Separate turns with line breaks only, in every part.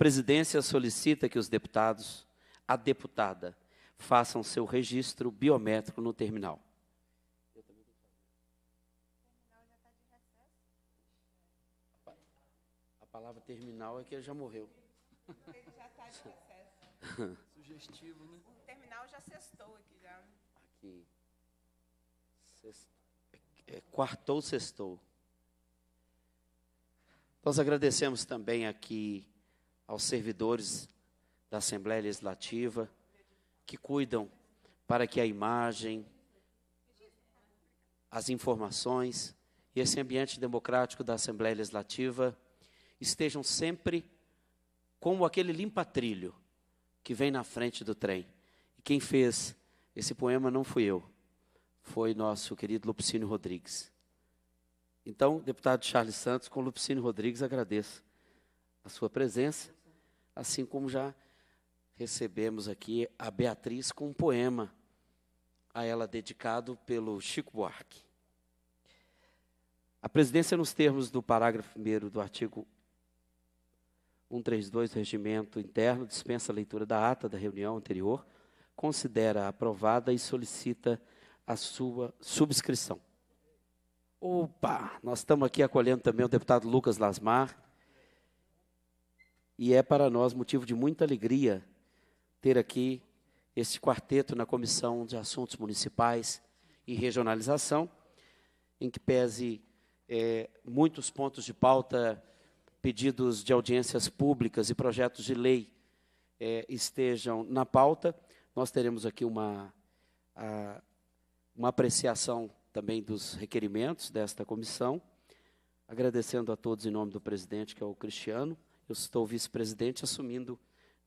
presidência solicita que os deputados, a deputada, façam seu registro biométrico no terminal. A palavra terminal é que ele já morreu.
Ele já está de processo. Sugestivo, né? O terminal já sextou aqui já. Aqui.
Sextou. É, é, quartou, sextou. Nós agradecemos também aqui aos servidores da Assembleia Legislativa que cuidam para que a imagem, as informações e esse ambiente democrático da Assembleia Legislativa estejam sempre como aquele limpa-trilho que vem na frente do trem. E quem fez esse poema não fui eu, foi nosso querido Lupicínio Rodrigues. Então, deputado Charles Santos, com Lupicínio Rodrigues, agradeço a sua presença assim como já recebemos aqui a Beatriz com um poema a ela dedicado pelo Chico Buarque. A presidência, nos termos do parágrafo 1 do artigo 132 do Regimento Interno, dispensa a leitura da ata da reunião anterior, considera aprovada e solicita a sua subscrição. Opa, nós estamos aqui acolhendo também o deputado Lucas Lasmar, e é para nós motivo de muita alegria ter aqui este quarteto na Comissão de Assuntos Municipais e Regionalização, em que pese é, muitos pontos de pauta, pedidos de audiências públicas e projetos de lei é, estejam na pauta. Nós teremos aqui uma, a, uma apreciação também dos requerimentos desta comissão, agradecendo a todos em nome do presidente, que é o Cristiano, eu estou vice-presidente assumindo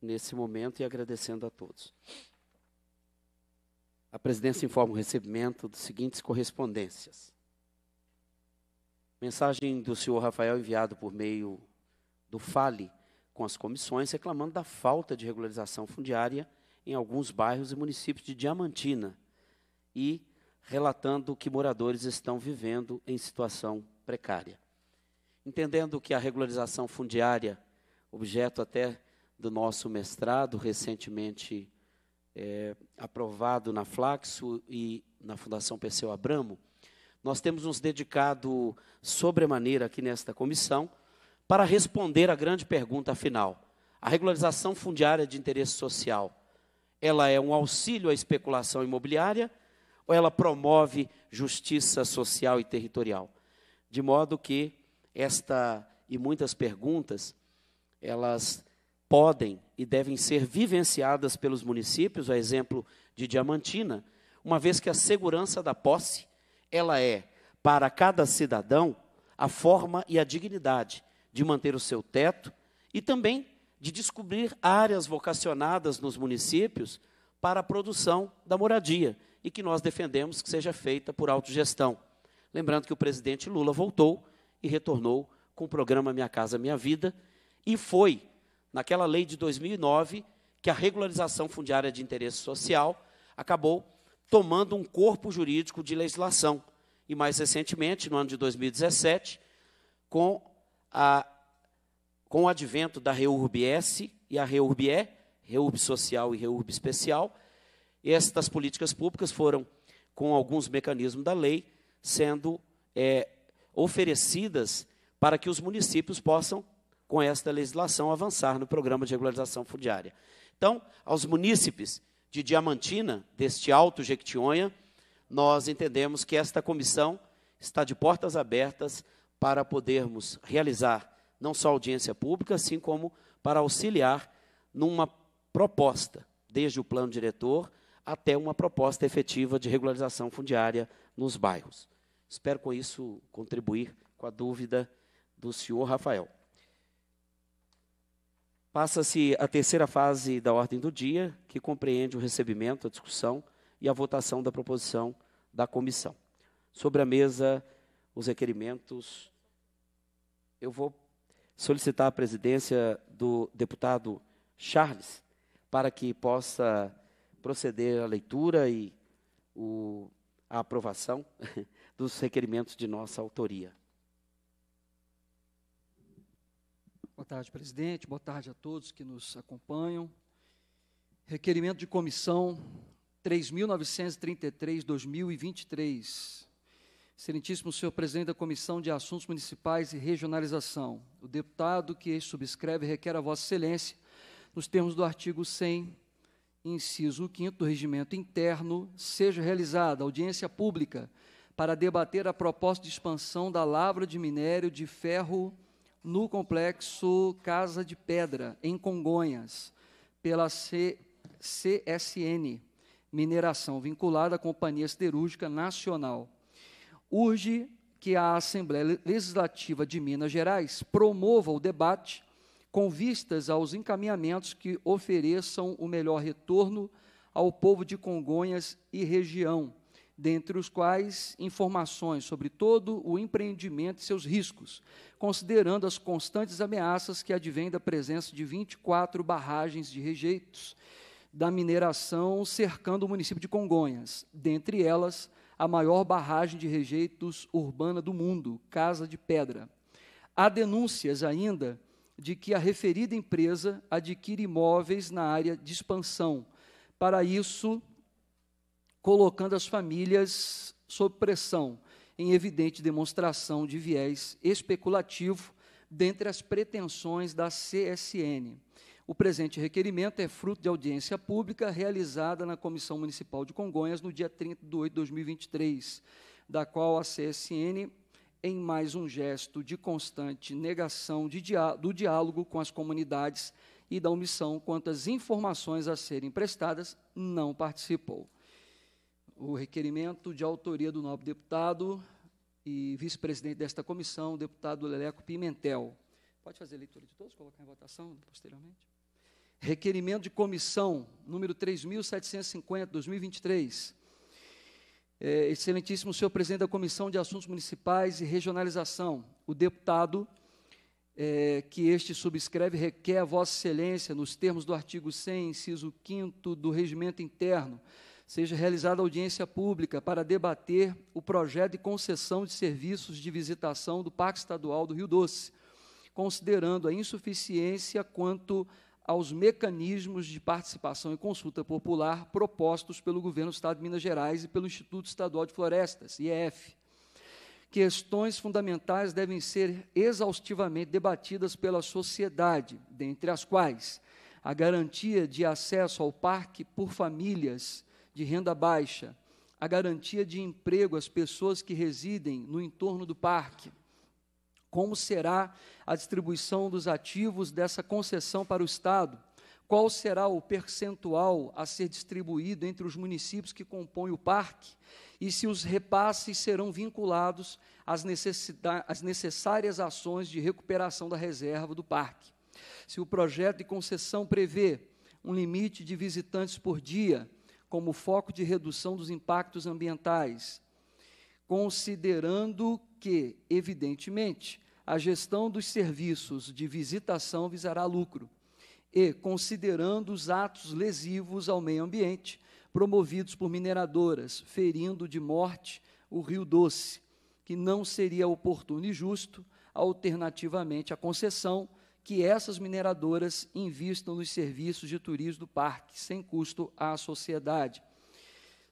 nesse momento e agradecendo a todos. A presidência informa o recebimento das seguintes correspondências. Mensagem do senhor Rafael enviado por meio do Fale com as comissões reclamando da falta de regularização fundiária em alguns bairros e municípios de Diamantina e relatando que moradores estão vivendo em situação precária. Entendendo que a regularização fundiária objeto até do nosso mestrado, recentemente é, aprovado na Flaxo e na Fundação Perseu Abramo, nós temos nos dedicado sobremaneira aqui nesta comissão para responder à grande pergunta final. A regularização fundiária de interesse social, ela é um auxílio à especulação imobiliária ou ela promove justiça social e territorial? De modo que esta e muitas perguntas elas podem e devem ser vivenciadas pelos municípios, a exemplo de Diamantina, uma vez que a segurança da posse, ela é para cada cidadão a forma e a dignidade de manter o seu teto e também de descobrir áreas vocacionadas nos municípios para a produção da moradia e que nós defendemos que seja feita por autogestão. Lembrando que o presidente Lula voltou e retornou com o programa Minha Casa Minha Vida, e foi naquela lei de 2009 que a regularização fundiária de interesse social acabou tomando um corpo jurídico de legislação. E mais recentemente, no ano de 2017, com, a, com o advento da REURB-S e a REURB-E, REURB Social e REURB Especial, estas políticas públicas foram, com alguns mecanismos da lei, sendo é, oferecidas para que os municípios possam com esta legislação avançar no programa de regularização fundiária. Então, aos munícipes de Diamantina, deste Alto Jequitinhonha, nós entendemos que esta comissão está de portas abertas para podermos realizar não só audiência pública, assim como para auxiliar numa proposta, desde o plano diretor até uma proposta efetiva de regularização fundiária nos bairros. Espero com isso contribuir com a dúvida do senhor Rafael. Passa-se a terceira fase da ordem do dia, que compreende o recebimento, a discussão e a votação da proposição da comissão. Sobre a mesa, os requerimentos. Eu vou solicitar a presidência do deputado Charles para que possa proceder à leitura e o, a aprovação dos requerimentos de nossa autoria.
Boa tarde, presidente. Boa tarde a todos que nos acompanham. Requerimento de comissão 3933-2023. Excelentíssimo senhor presidente da Comissão de Assuntos Municipais e Regionalização, o deputado que subscreve requer a Vossa Excelência, nos termos do artigo 100, inciso 5 do Regimento Interno, seja realizada audiência pública para debater a proposta de expansão da lavra de minério de ferro no complexo Casa de Pedra, em Congonhas, pela C CSN, Mineração, vinculada à Companhia Siderúrgica Nacional. Urge que a Assembleia Legislativa de Minas Gerais promova o debate com vistas aos encaminhamentos que ofereçam o melhor retorno ao povo de Congonhas e região dentre os quais informações sobre todo o empreendimento e seus riscos, considerando as constantes ameaças que advêm da presença de 24 barragens de rejeitos da mineração cercando o município de Congonhas, dentre elas a maior barragem de rejeitos urbana do mundo, Casa de Pedra. Há denúncias ainda de que a referida empresa adquire imóveis na área de expansão. Para isso, colocando as famílias sob pressão, em evidente demonstração de viés especulativo dentre as pretensões da CSN. O presente requerimento é fruto de audiência pública realizada na Comissão Municipal de Congonhas no dia 30 de 8 de 2023, da qual a CSN, em mais um gesto de constante negação de diá do diálogo com as comunidades e da omissão quanto às informações a serem prestadas, não participou o requerimento de autoria do nobre deputado e vice-presidente desta comissão, deputado Leleco Pimentel. Pode fazer a leitura de todos, colocar em votação posteriormente. Requerimento de comissão número 3750, 2023. É, excelentíssimo senhor presidente da Comissão de Assuntos Municipais e Regionalização, o deputado é, que este subscreve requer a Vossa Excelência, nos termos do artigo 100, inciso 5 do Regimento Interno, seja realizada audiência pública para debater o projeto de concessão de serviços de visitação do Parque Estadual do Rio Doce, considerando a insuficiência quanto aos mecanismos de participação e consulta popular propostos pelo governo do Estado de Minas Gerais e pelo Instituto Estadual de Florestas, IEF. Questões fundamentais devem ser exaustivamente debatidas pela sociedade, dentre as quais a garantia de acesso ao parque por famílias de renda baixa, a garantia de emprego às pessoas que residem no entorno do parque. Como será a distribuição dos ativos dessa concessão para o Estado? Qual será o percentual a ser distribuído entre os municípios que compõem o parque? E se os repasses serão vinculados às, às necessárias ações de recuperação da reserva do parque? Se o projeto de concessão prevê um limite de visitantes por dia, como foco de redução dos impactos ambientais, considerando que, evidentemente, a gestão dos serviços de visitação visará lucro, e considerando os atos lesivos ao meio ambiente promovidos por mineradoras, ferindo de morte o Rio Doce, que não seria oportuno e justo, alternativamente, a concessão que essas mineradoras invistam nos serviços de turismo do parque, sem custo à sociedade.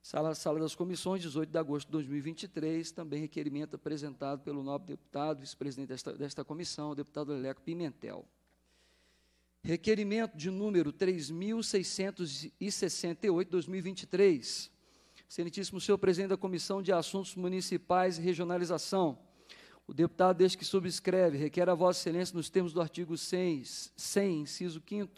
Sala, Sala das Comissões, 18 de agosto de 2023, também requerimento apresentado pelo nobre deputado, vice-presidente desta, desta comissão, o deputado Leleco Pimentel. Requerimento de número 3.668, 2023. Excelentíssimo senhor presidente da Comissão de Assuntos Municipais e Regionalização, o deputado, desde que subscreve, requer a Vossa Excelência, nos termos do artigo 100, inciso 5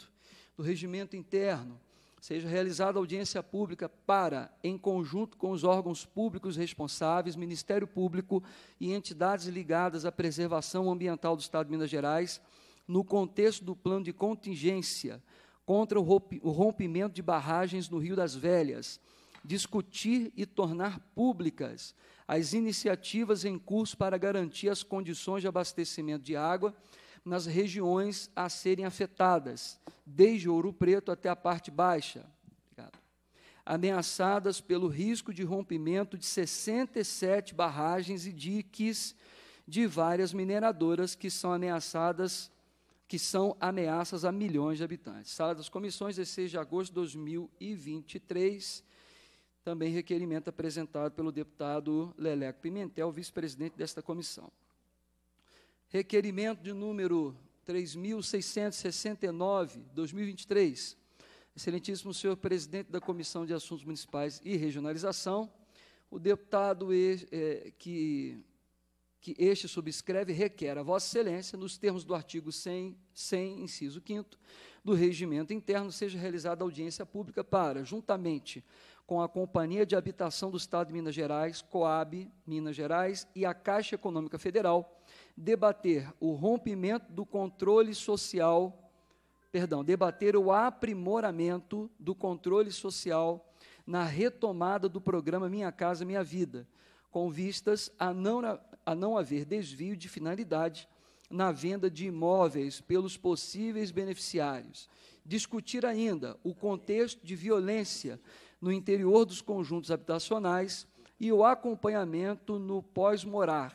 do Regimento Interno, seja realizada audiência pública para, em conjunto com os órgãos públicos responsáveis, Ministério Público e entidades ligadas à preservação ambiental do Estado de Minas Gerais, no contexto do plano de contingência contra o rompimento de barragens no Rio das Velhas, discutir e tornar públicas as iniciativas em curso para garantir as condições de abastecimento de água nas regiões a serem afetadas, desde Ouro Preto até a parte baixa, ameaçadas pelo risco de rompimento de 67 barragens e diques de várias mineradoras que são ameaçadas que são ameaças a milhões de habitantes. Sala das Comissões, 16 de agosto de 2023 também requerimento apresentado pelo deputado Leleco Pimentel, vice-presidente desta comissão. Requerimento de número 3669, 2023. Excelentíssimo senhor presidente da Comissão de Assuntos Municipais e Regionalização, o deputado eh, que que este subscreve requer a Vossa Excelência, nos termos do artigo 100, 100 inciso 5 do regimento interno, seja realizada audiência pública para, juntamente com a Companhia de Habitação do Estado de Minas Gerais, Coab Minas Gerais e a Caixa Econômica Federal, debater o rompimento do controle social, perdão, debater o aprimoramento do controle social na retomada do programa Minha Casa Minha Vida, com vistas à não, a não haver desvio de finalidade na venda de imóveis pelos possíveis beneficiários. Discutir ainda o contexto de violência no interior dos conjuntos habitacionais e o acompanhamento no pós-morar.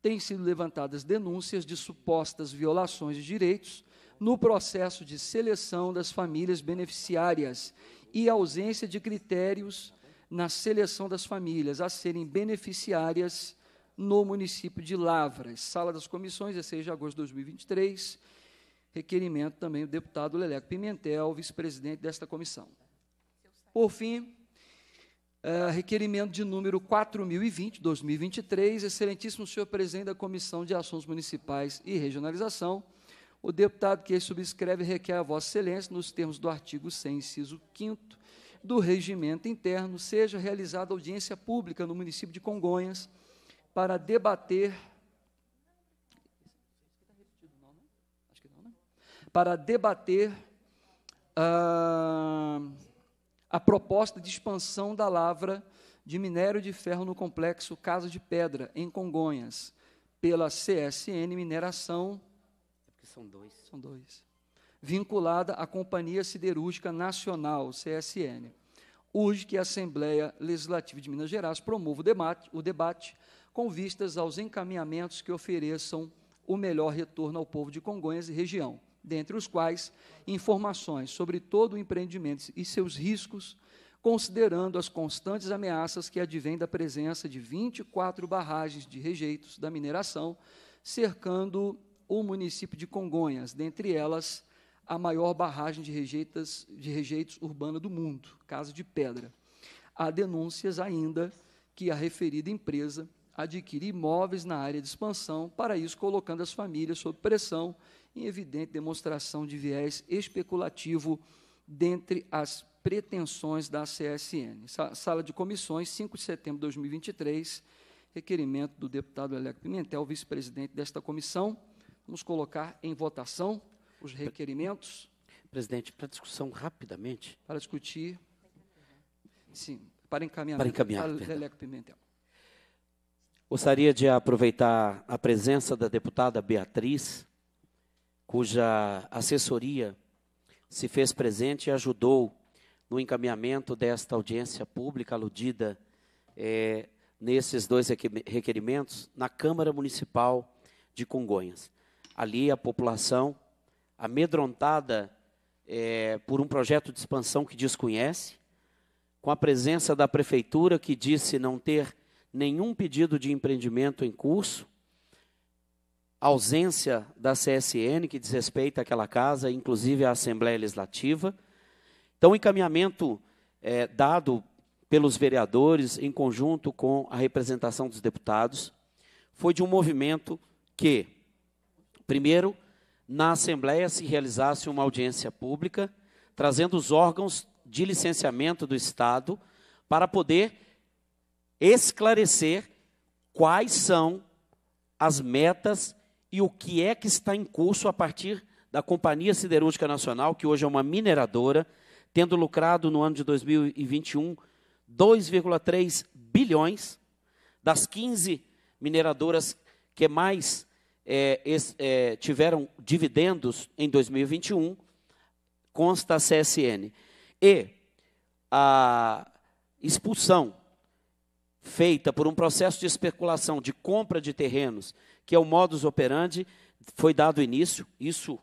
Têm sido levantadas denúncias de supostas violações de direitos no processo de seleção das famílias beneficiárias e ausência de critérios na seleção das famílias a serem beneficiárias no município de Lavras. Sala das Comissões, 16 de agosto de 2023. Requerimento também do deputado Leleco Pimentel, vice-presidente desta comissão. Por fim, uh, requerimento de número 4020, 2023, excelentíssimo senhor presidente da Comissão de Assuntos Municipais e Regionalização, o deputado que subscreve requer a vossa excelência, nos termos do artigo 100, inciso 5 do regimento interno, seja realizada audiência pública no município de Congonhas, para debater para debater uh, a proposta de expansão da lavra de minério de ferro no complexo Casa de Pedra, em Congonhas, pela CSN Mineração. É são dois. São dois. Vinculada à Companhia Siderúrgica Nacional, CSN. Urge que a Assembleia Legislativa de Minas Gerais promova o debate, o debate com vistas aos encaminhamentos que ofereçam o melhor retorno ao povo de Congonhas e região, dentre os quais informações sobre todo o empreendimento e seus riscos, considerando as constantes ameaças que advêm da presença de 24 barragens de rejeitos da mineração cercando o município de Congonhas, dentre elas a maior barragem de, rejeitas, de rejeitos urbana do mundo, Casa de Pedra. Há denúncias ainda que a referida empresa adquirir imóveis na área de expansão, para isso colocando as famílias sob pressão, em evidente demonstração de viés especulativo dentre as pretensões da CSN. sala de comissões, 5 de setembro de 2023, requerimento do deputado Eleco Pimentel, vice-presidente desta comissão. Vamos colocar em votação os requerimentos. Presidente, para discussão rapidamente. Para discutir. Sim, para encaminhar Para encaminhar. Para Eleco Pimentel.
Gostaria de aproveitar a presença da deputada Beatriz, cuja assessoria se fez presente e ajudou no encaminhamento desta audiência pública aludida é, nesses dois requerimentos na Câmara Municipal de Congonhas. Ali a população, amedrontada é, por um projeto de expansão que desconhece, com a presença da prefeitura que disse não ter nenhum pedido de empreendimento em curso, ausência da CSN, que desrespeita aquela casa, inclusive a Assembleia Legislativa. Então, o encaminhamento é, dado pelos vereadores, em conjunto com a representação dos deputados, foi de um movimento que, primeiro, na Assembleia se realizasse uma audiência pública, trazendo os órgãos de licenciamento do Estado para poder esclarecer quais são as metas e o que é que está em curso a partir da Companhia Siderúrgica Nacional, que hoje é uma mineradora, tendo lucrado no ano de 2021 2,3 bilhões, das 15 mineradoras que mais é, é, tiveram dividendos em 2021, consta a CSN. E a expulsão feita por um processo de especulação de compra de terrenos, que é o modus operandi, foi dado início, isso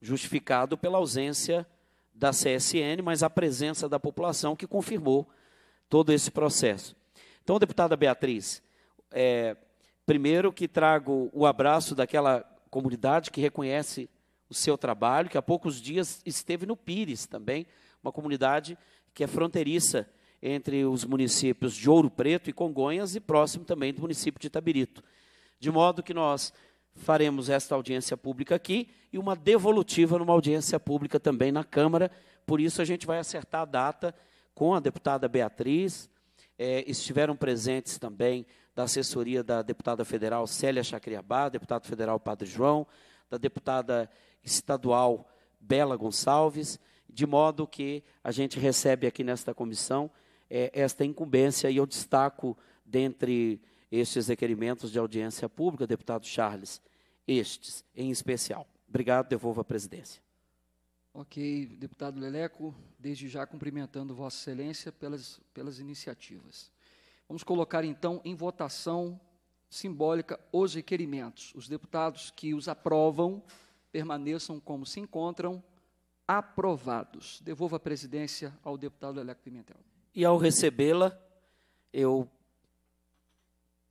justificado pela ausência da CSN, mas a presença da população que confirmou todo esse processo. Então, deputada Beatriz, é, primeiro que trago o abraço daquela comunidade que reconhece o seu trabalho, que há poucos dias esteve no Pires também, uma comunidade que é fronteiriça entre os municípios de Ouro Preto e Congonhas e próximo também do município de Itabirito. De modo que nós faremos esta audiência pública aqui e uma devolutiva numa audiência pública também na Câmara. Por isso, a gente vai acertar a data com a deputada Beatriz. É, estiveram presentes também da assessoria da deputada federal Célia Chacriabá, deputado federal Padre João, da deputada estadual Bela Gonçalves, de modo que a gente recebe aqui nesta comissão é, é, esta incumbência, e eu destaco dentre estes requerimentos de audiência pública, deputado Charles, estes em especial. Obrigado, devolvo a presidência.
Ok, deputado Leleco, desde já cumprimentando Vossa Excelência pelas, pelas iniciativas. Vamos colocar então em votação simbólica os requerimentos. Os deputados que os aprovam permaneçam como se encontram, aprovados. Devolvo a presidência ao deputado Leleco Pimentel.
E ao recebê-la, eu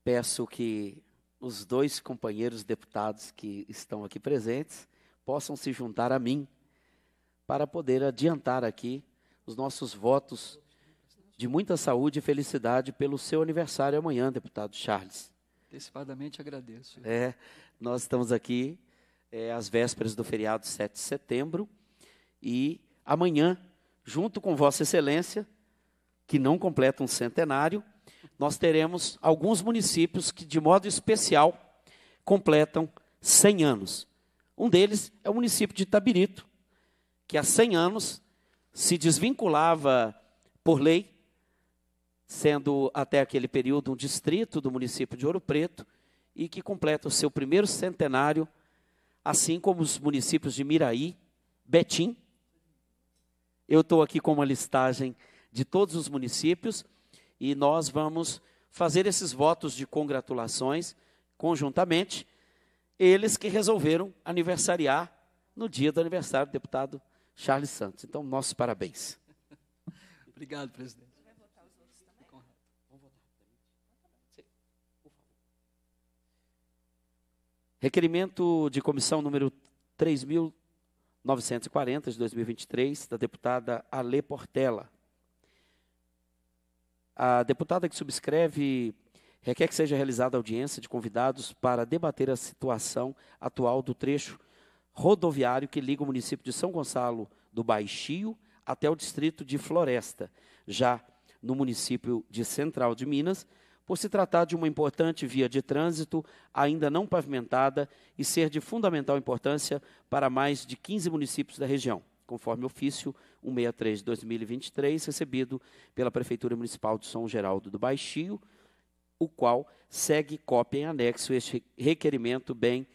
peço que os dois companheiros deputados que estão aqui presentes possam se juntar a mim para poder adiantar aqui os nossos votos de muita saúde e felicidade pelo seu aniversário amanhã, deputado Charles.
Antecipadamente agradeço.
É, nós estamos aqui é, às vésperas do feriado 7 de setembro e amanhã, junto com Vossa Excelência, que não completa um centenário, nós teremos alguns municípios que, de modo especial, completam 100 anos. Um deles é o município de Itabirito, que há 100 anos se desvinculava por lei, sendo até aquele período um distrito do município de Ouro Preto, e que completa o seu primeiro centenário, assim como os municípios de Miraí, Betim. Eu estou aqui com uma listagem de todos os municípios e nós vamos fazer esses votos de congratulações conjuntamente, eles que resolveram aniversariar no dia do aniversário do deputado Charles Santos. Então, nossos parabéns.
Obrigado, presidente. Vai votar os outros também? Vamos votar.
Requerimento de comissão número 3.940 de 2023, da deputada Ale Portela, a deputada que subscreve requer que seja realizada audiência de convidados para debater a situação atual do trecho rodoviário que liga o município de São Gonçalo do Baixio até o distrito de Floresta, já no município de Central de Minas, por se tratar de uma importante via de trânsito ainda não pavimentada e ser de fundamental importância para mais de 15 municípios da região, conforme ofício 163 de 2023, recebido pela Prefeitura Municipal de São Geraldo do Baixio, o qual segue cópia em anexo este requerimento, bem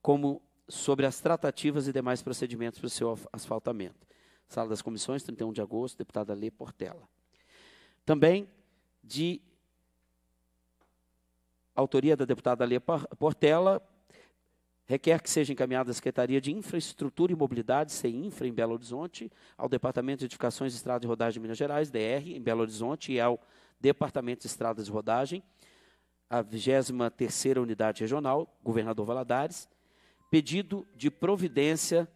como sobre as tratativas e demais procedimentos para o seu asfaltamento. Sala das Comissões, 31 de agosto, deputada Lê Portela. Também de autoria da deputada Lê Portela, requer que seja encaminhada à Secretaria de Infraestrutura e Mobilidade, CEINFRA, em Belo Horizonte, ao Departamento de Edificações, Estradas e Rodagem de Minas Gerais, DR, em Belo Horizonte, e ao Departamento de Estradas e Rodagem, a 23 Unidade Regional, Governador Valadares, pedido de providência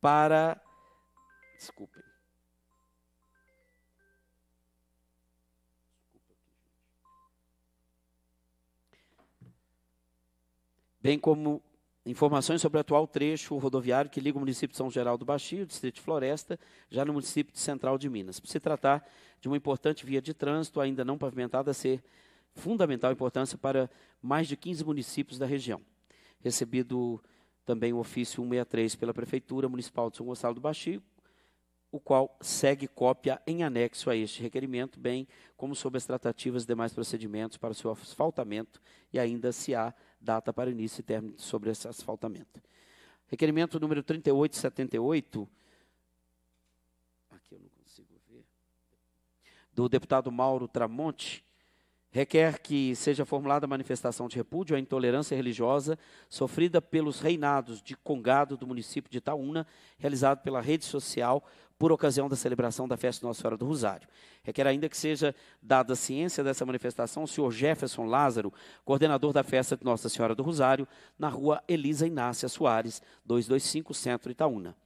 para... Desculpem. Bem como Informações sobre o atual trecho rodoviário que liga o município de São Geraldo Baixio, distrito de Floresta, já no município de Central de Minas. Por se tratar de uma importante via de trânsito ainda não pavimentada, a ser fundamental importância para mais de 15 municípios da região. Recebido também o ofício 163 pela Prefeitura Municipal de São Gonçalo do Baixio, o qual segue cópia em anexo a este requerimento, bem como sobre as tratativas e demais procedimentos para o seu asfaltamento e ainda se há data para início e término sobre esse asfaltamento. Requerimento número 3878, aqui eu não consigo ver, do deputado Mauro Tramonte, requer que seja formulada manifestação de repúdio à intolerância religiosa sofrida pelos reinados de Congado do município de Itaúna, realizado pela rede social por ocasião da celebração da festa Nossa Senhora do Rosário. Requer ainda que seja dada ciência dessa manifestação o senhor Jefferson Lázaro, coordenador da festa de Nossa Senhora do Rosário, na rua Elisa Inácia Soares, 225 Centro Itaúna.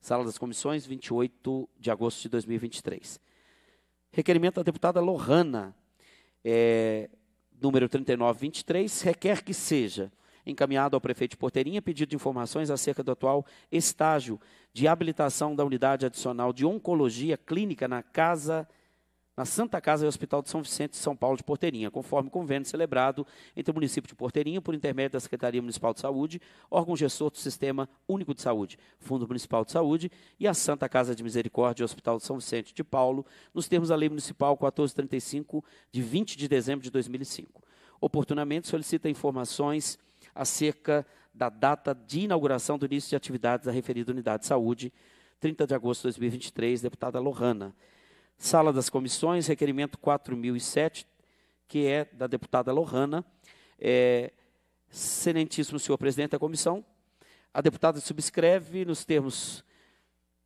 Sala das Comissões, 28 de agosto de 2023. Requerimento da deputada Lohana, é, número 3923, requer que seja encaminhado ao prefeito de Porteirinha, pedido de informações acerca do atual estágio de habilitação da unidade adicional de oncologia clínica na Casa na Santa Casa e Hospital de São Vicente, de São Paulo de Porteirinha, conforme convênio celebrado entre o município de Porteirinha, por intermédio da Secretaria Municipal de Saúde, órgão gestor do Sistema Único de Saúde, Fundo Municipal de Saúde e a Santa Casa de Misericórdia e Hospital de São Vicente de Paulo, nos termos da Lei Municipal 1435, de 20 de dezembro de 2005. Oportunamente solicita informações acerca da data de inauguração do início de atividades da referida unidade de saúde, 30 de agosto de 2023, deputada Lohana. Sala das comissões, requerimento 4007, que é da deputada Lohana. É, excelentíssimo senhor presidente da comissão, a deputada subscreve nos termos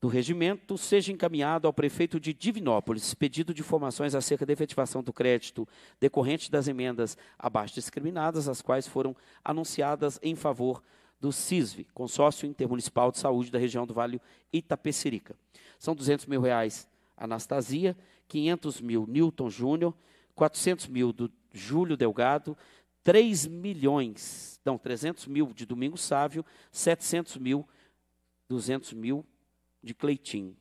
do regimento seja encaminhado ao prefeito de Divinópolis pedido de informações acerca da efetivação do crédito decorrente das emendas abaixo discriminadas, as quais foram anunciadas em favor do CISV, Consórcio Intermunicipal de Saúde da região do Vale Itapecerica. São 200 mil reais Anastasia, 500 mil Newton Júnior, 400 mil do Júlio Delgado, 3 milhões, não, 300 mil de Domingo Sávio, 700 mil, 200 mil de Cleitim.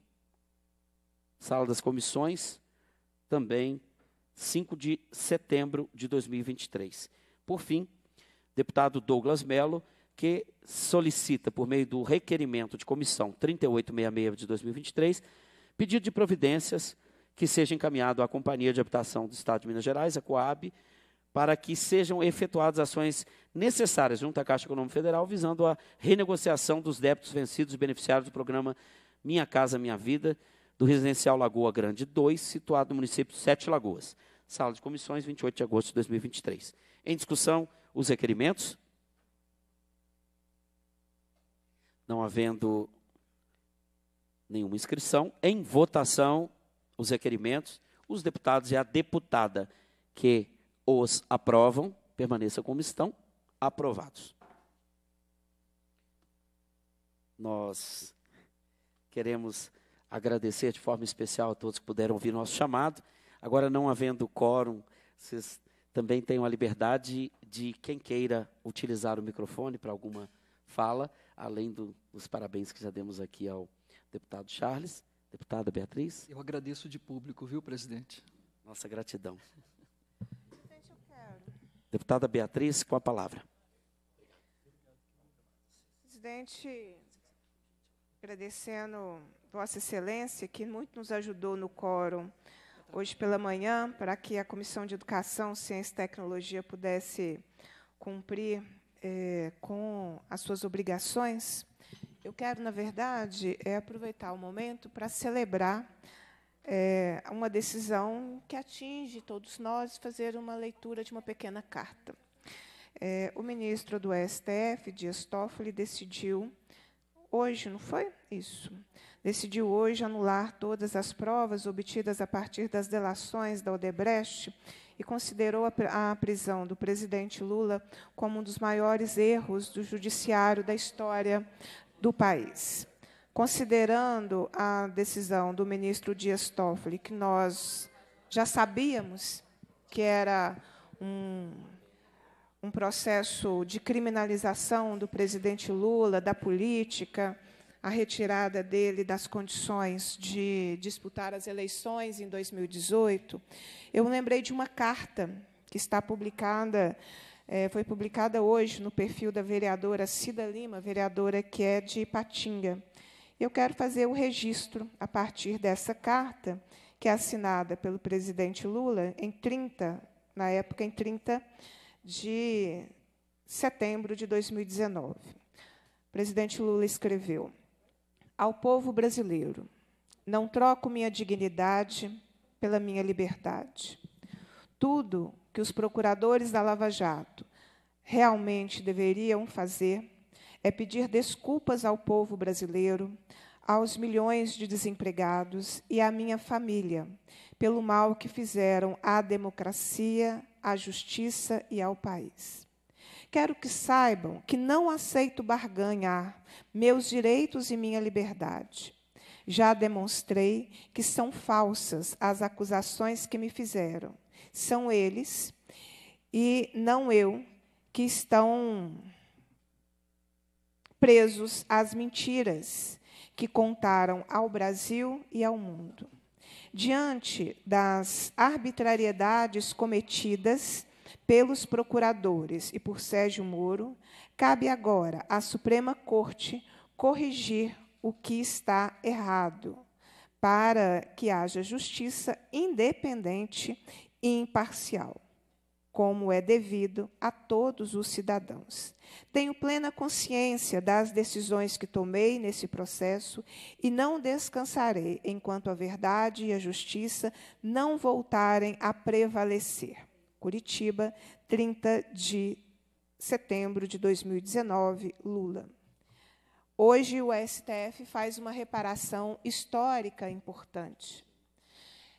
Sala das comissões, também 5 de setembro de 2023. Por fim, deputado Douglas Mello que solicita, por meio do requerimento de comissão 3866 de 2023, pedido de providências que seja encaminhado à Companhia de Habitação do Estado de Minas Gerais, a Coab, para que sejam efetuadas ações necessárias junto à Caixa Econômica Federal, visando a renegociação dos débitos vencidos e beneficiários do programa minha Casa Minha Vida, do Residencial Lagoa Grande 2, situado no município de Sete Lagoas. Sala de comissões, 28 de agosto de 2023. Em discussão, os requerimentos. Não havendo nenhuma inscrição, em votação, os requerimentos, os deputados e a deputada que os aprovam, permaneçam como estão, aprovados. Nós Queremos agradecer de forma especial a todos que puderam ouvir nosso chamado. Agora, não havendo quórum, vocês também tenham a liberdade de quem queira utilizar o microfone para alguma fala, além do, dos parabéns que já demos aqui ao deputado Charles. Deputada Beatriz.
Eu agradeço de público, viu, presidente? Nossa gratidão.
Deputada Beatriz, com a palavra.
Presidente, agradecendo Vossa Excelência, que muito nos ajudou no quórum hoje pela manhã, para que a Comissão de Educação, Ciência e Tecnologia pudesse cumprir é, com as suas obrigações. Eu quero, na verdade, é aproveitar o momento para celebrar é, uma decisão que atinge todos nós, fazer uma leitura de uma pequena carta. É, o ministro do STF, Dias Toffoli, decidiu hoje, não foi? Isso. Decidiu hoje anular todas as provas obtidas a partir das delações da Odebrecht e considerou a, a prisão do presidente Lula como um dos maiores erros do judiciário da história do país. Considerando a decisão do ministro Dias Toffoli, que nós já sabíamos que era um um processo de criminalização do presidente Lula, da política, a retirada dele das condições de disputar as eleições em 2018, eu lembrei de uma carta que está publicada, é, foi publicada hoje no perfil da vereadora Cida Lima, vereadora que é de Ipatinga. Eu quero fazer o registro a partir dessa carta, que é assinada pelo presidente Lula em 30, na época em 30 de setembro de 2019. O presidente Lula escreveu: Ao povo brasileiro, não troco minha dignidade pela minha liberdade. Tudo que os procuradores da Lava Jato realmente deveriam fazer é pedir desculpas ao povo brasileiro, aos milhões de desempregados e à minha família pelo mal que fizeram à democracia à justiça e ao país. Quero que saibam que não aceito barganhar meus direitos e minha liberdade. Já demonstrei que são falsas as acusações que me fizeram. São eles e não eu que estão presos às mentiras que contaram ao Brasil e ao mundo diante das arbitrariedades cometidas pelos procuradores e por Sérgio Moro, cabe agora à Suprema Corte corrigir o que está errado, para que haja justiça independente e imparcial como é devido a todos os cidadãos. Tenho plena consciência das decisões que tomei nesse processo e não descansarei enquanto a verdade e a justiça não voltarem a prevalecer. Curitiba, 30 de setembro de 2019, Lula. Hoje o STF faz uma reparação histórica importante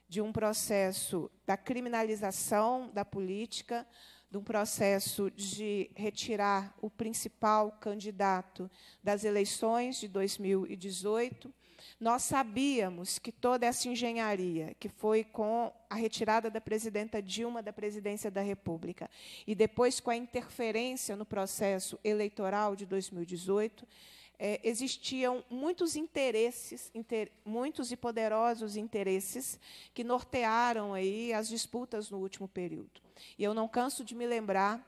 de um processo da criminalização da política, de um processo de retirar o principal candidato das eleições de 2018. Nós sabíamos que toda essa engenharia, que foi com a retirada da presidenta Dilma da presidência da República e depois com a interferência no processo eleitoral de 2018, é, existiam muitos interesses, inter, muitos e poderosos interesses que nortearam aí as disputas no último período. E eu não canso de me lembrar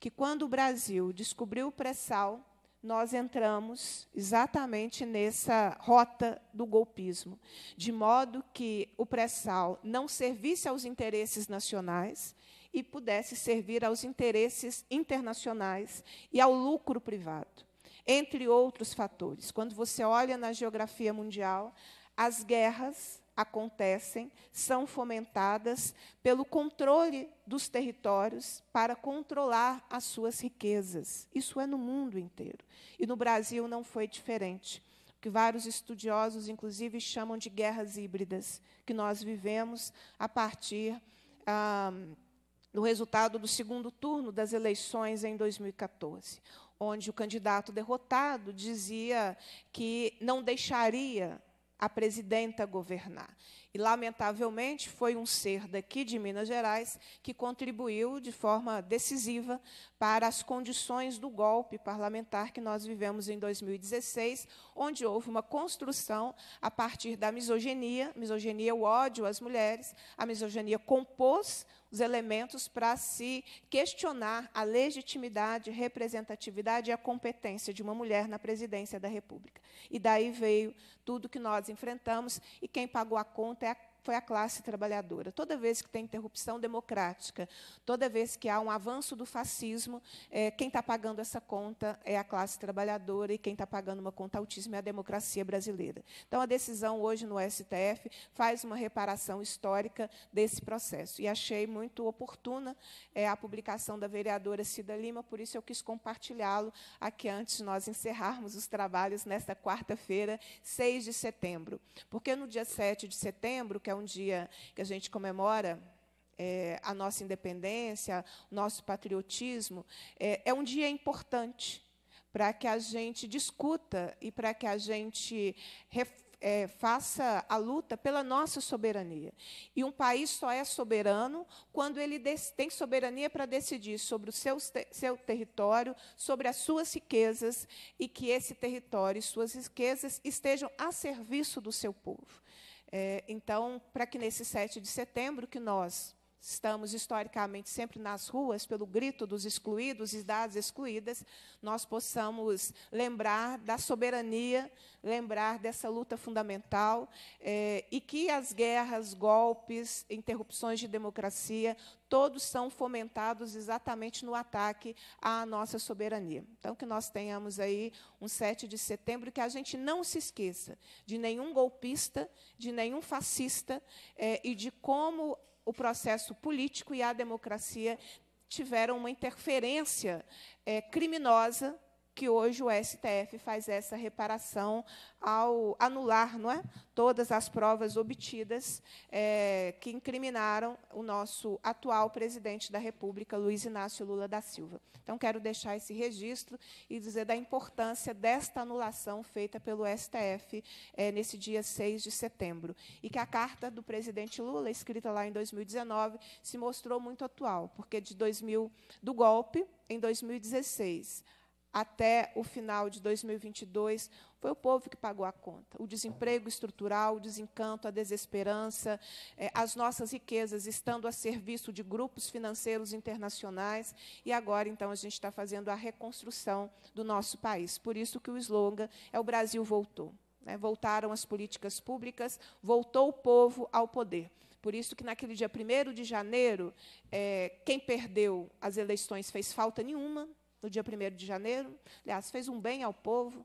que quando o Brasil descobriu o pré-sal, nós entramos exatamente nessa rota do golpismo, de modo que o pré-sal não servisse aos interesses nacionais e pudesse servir aos interesses internacionais e ao lucro privado entre outros fatores. Quando você olha na geografia mundial, as guerras acontecem, são fomentadas pelo controle dos territórios para controlar as suas riquezas. Isso é no mundo inteiro. E no Brasil não foi diferente. O que vários estudiosos, inclusive, chamam de guerras híbridas, que nós vivemos a partir ah, do resultado do segundo turno das eleições em 2014 onde o candidato derrotado dizia que não deixaria a presidenta governar. E, lamentavelmente, foi um ser daqui de Minas Gerais que contribuiu de forma decisiva para as condições do golpe parlamentar que nós vivemos em 2016, onde houve uma construção a partir da misoginia. Misoginia é o ódio às mulheres. A misoginia compôs os elementos para se questionar a legitimidade, representatividade e a competência de uma mulher na presidência da República. E daí veio tudo que nós enfrentamos, e quem pagou a conta é a foi a classe trabalhadora. Toda vez que tem interrupção democrática, toda vez que há um avanço do fascismo, é, quem está pagando essa conta é a classe trabalhadora e quem está pagando uma conta altíssima é a democracia brasileira. Então, a decisão hoje no STF faz uma reparação histórica desse processo. E achei muito oportuna é, a publicação da vereadora Cida Lima, por isso eu quis compartilhá-lo aqui antes de nós encerrarmos os trabalhos nesta quarta-feira, 6 de setembro. Porque no dia 7 de setembro, que é é um dia que a gente comemora é, a nossa independência, o nosso patriotismo, é, é um dia importante para que a gente discuta e para que a gente é, faça a luta pela nossa soberania. E um país só é soberano quando ele tem soberania para decidir sobre o seu, te seu território, sobre as suas riquezas, e que esse território e suas riquezas estejam a serviço do seu povo. É, então, para que nesse 7 de setembro que nós estamos historicamente sempre nas ruas pelo grito dos excluídos e das excluídas, nós possamos lembrar da soberania, lembrar dessa luta fundamental eh, e que as guerras, golpes, interrupções de democracia, todos são fomentados exatamente no ataque à nossa soberania. Então, que nós tenhamos aí um 7 de setembro, que a gente não se esqueça de nenhum golpista, de nenhum fascista eh, e de como o processo político e a democracia tiveram uma interferência é, criminosa que hoje o STF faz essa reparação ao anular não é, todas as provas obtidas é, que incriminaram o nosso atual presidente da República, Luiz Inácio Lula da Silva. Então, quero deixar esse registro e dizer da importância desta anulação feita pelo STF é, nesse dia 6 de setembro. E que a carta do presidente Lula, escrita lá em 2019, se mostrou muito atual, porque de 2000, do golpe, em 2016 até o final de 2022, foi o povo que pagou a conta. O desemprego estrutural, o desencanto, a desesperança, eh, as nossas riquezas estando a serviço de grupos financeiros internacionais. E agora, então, a gente está fazendo a reconstrução do nosso país. Por isso que o slogan é o Brasil voltou. Né? Voltaram as políticas públicas, voltou o povo ao poder. Por isso que naquele dia 1 de janeiro, eh, quem perdeu as eleições fez falta nenhuma, no dia 1 de janeiro. Aliás, fez um bem ao povo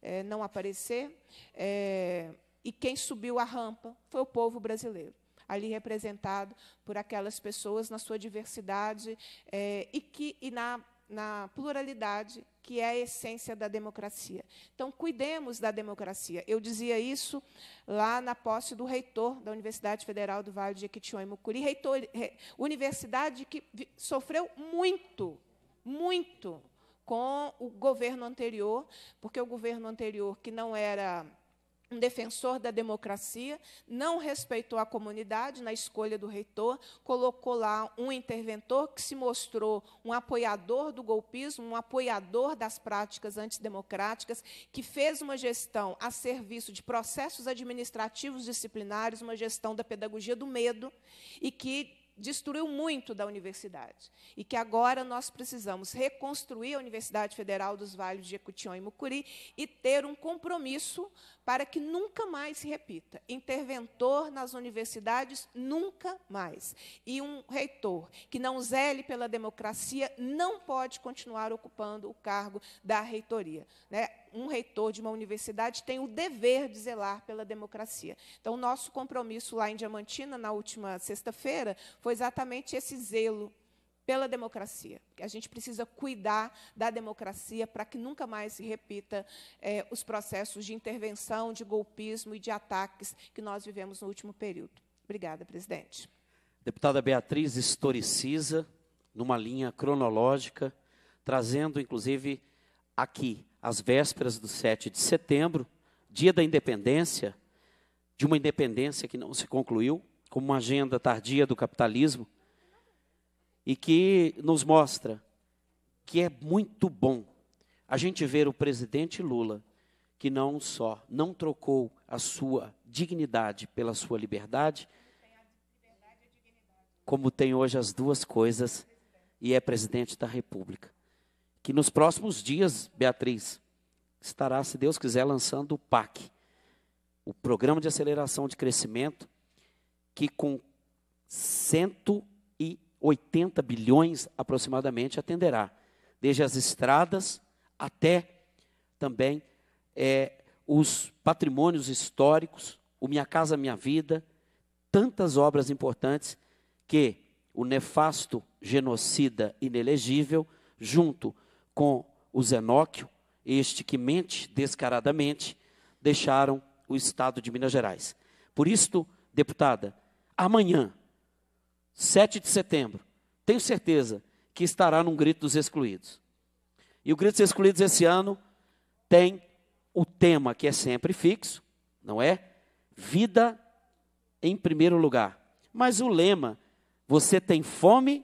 é, não aparecer. É, e quem subiu a rampa foi o povo brasileiro, ali representado por aquelas pessoas na sua diversidade é, e, que, e na, na pluralidade que é a essência da democracia. Então, cuidemos da democracia. Eu dizia isso lá na posse do reitor da Universidade Federal do Vale de Jequitinhonha e Mucuri, reitor, re, universidade que vi, sofreu muito muito com o governo anterior, porque o governo anterior, que não era um defensor da democracia, não respeitou a comunidade na escolha do reitor, colocou lá um interventor que se mostrou um apoiador do golpismo, um apoiador das práticas antidemocráticas, que fez uma gestão a serviço de processos administrativos disciplinares, uma gestão da pedagogia do medo e que destruiu muito da universidade e que agora nós precisamos reconstruir a Universidade Federal dos Vales de Jequitinhonha e Mucuri e ter um compromisso para que nunca mais se repita. Interventor nas universidades nunca mais. E um reitor que não zele pela democracia não pode continuar ocupando o cargo da reitoria, né? um reitor de uma universidade tem o dever de zelar pela democracia. Então, nosso compromisso lá em Diamantina, na última sexta-feira, foi exatamente esse zelo pela democracia. A gente precisa cuidar da democracia para que nunca mais se repita é, os processos de intervenção, de golpismo e de ataques que nós vivemos no último período. Obrigada, presidente.
Deputada Beatriz historiciza, numa linha cronológica, trazendo, inclusive, aqui às vésperas do 7 de setembro, dia da independência, de uma independência que não se concluiu, como uma agenda tardia do capitalismo, e que nos mostra que é muito bom a gente ver o presidente Lula, que não só não trocou a sua dignidade pela sua liberdade, como tem hoje as duas coisas e é presidente da República que nos próximos dias, Beatriz, estará, se Deus quiser, lançando o PAC, o Programa de Aceleração de Crescimento, que com 180 bilhões aproximadamente atenderá, desde as estradas até também é, os patrimônios históricos, o Minha Casa Minha Vida, tantas obras importantes que o nefasto genocida inelegível, junto com o Zenóquio, este que mente descaradamente, deixaram o estado de Minas Gerais. Por isto, deputada, amanhã, 7 de setembro, tenho certeza que estará num grito dos excluídos. E o grito dos excluídos esse ano tem o tema que é sempre fixo, não é? Vida em primeiro lugar. Mas o lema, você tem fome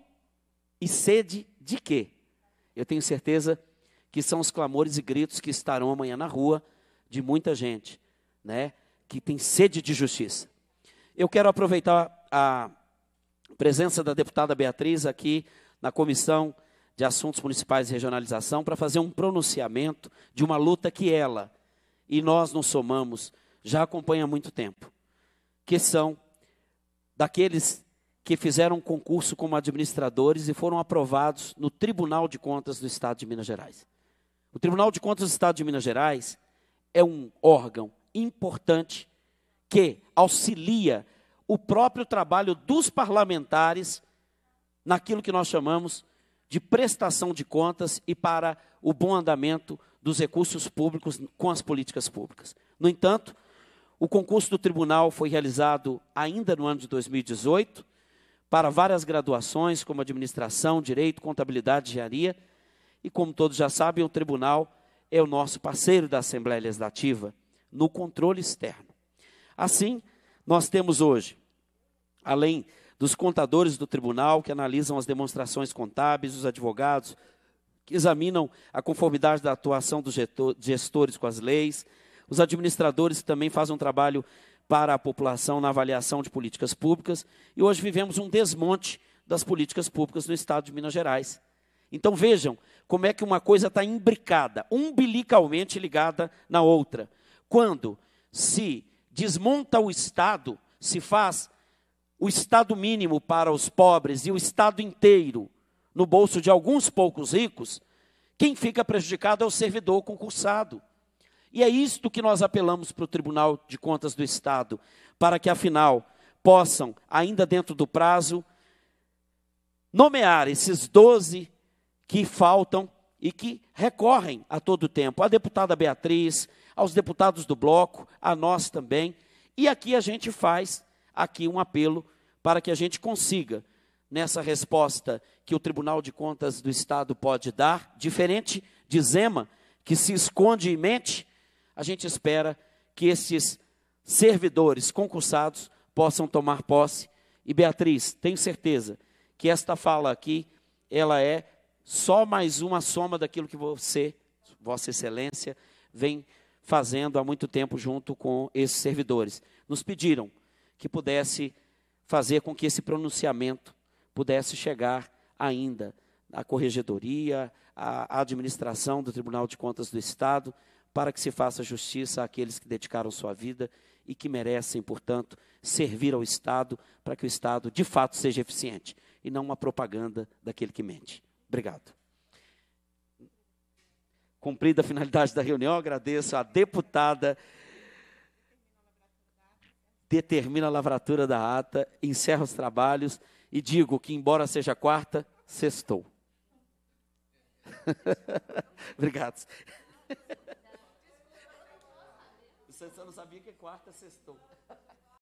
e sede de quê? Eu tenho certeza que são os clamores e gritos que estarão amanhã na rua de muita gente, né, que tem sede de justiça. Eu quero aproveitar a presença da deputada Beatriz aqui na comissão de Assuntos Municipais e Regionalização para fazer um pronunciamento de uma luta que ela e nós nos somamos já acompanha há muito tempo, que são daqueles que fizeram um concurso como administradores e foram aprovados no Tribunal de Contas do Estado de Minas Gerais. O Tribunal de Contas do Estado de Minas Gerais é um órgão importante que auxilia o próprio trabalho dos parlamentares naquilo que nós chamamos de prestação de contas e para o bom andamento dos recursos públicos com as políticas públicas. No entanto, o concurso do tribunal foi realizado ainda no ano de 2018 para várias graduações, como administração, direito, contabilidade, engenharia. E como todos já sabem, o tribunal é o nosso parceiro da Assembleia Legislativa no controle externo. Assim, nós temos hoje, além dos contadores do tribunal que analisam as demonstrações contábeis, os advogados que examinam a conformidade da atuação dos gestores com as leis, os administradores que também fazem um trabalho para a população na avaliação de políticas públicas, e hoje vivemos um desmonte das políticas públicas no estado de Minas Gerais. Então vejam como é que uma coisa está imbricada, umbilicalmente ligada na outra. Quando se desmonta o Estado, se faz o Estado mínimo para os pobres e o Estado inteiro no bolso de alguns poucos ricos, quem fica prejudicado é o servidor concursado. E é isto que nós apelamos para o Tribunal de Contas do Estado, para que afinal possam, ainda dentro do prazo, nomear esses 12 que faltam e que recorrem a todo tempo, a deputada Beatriz, aos deputados do bloco, a nós também. E aqui a gente faz aqui um apelo para que a gente consiga nessa resposta que o Tribunal de Contas do Estado pode dar, diferente de Zema, que se esconde e mente, a gente espera que esses servidores concursados possam tomar posse. E Beatriz, tenho certeza que esta fala aqui, ela é só mais uma soma daquilo que você, Vossa Excelência, vem fazendo há muito tempo junto com esses servidores. Nos pediram que pudesse fazer com que esse pronunciamento pudesse chegar ainda à corregedoria, à administração do Tribunal de Contas do Estado, para que se faça justiça àqueles que dedicaram sua vida e que merecem, portanto, servir ao Estado, para que o Estado de fato seja eficiente e não uma propaganda daquele que mente. Obrigado. Cumprida a finalidade da reunião, agradeço à deputada. Determina a lavratura da ata, encerra os trabalhos e digo que, embora seja quarta, sextou. Obrigado.
Você não sabia que quarta é sextou.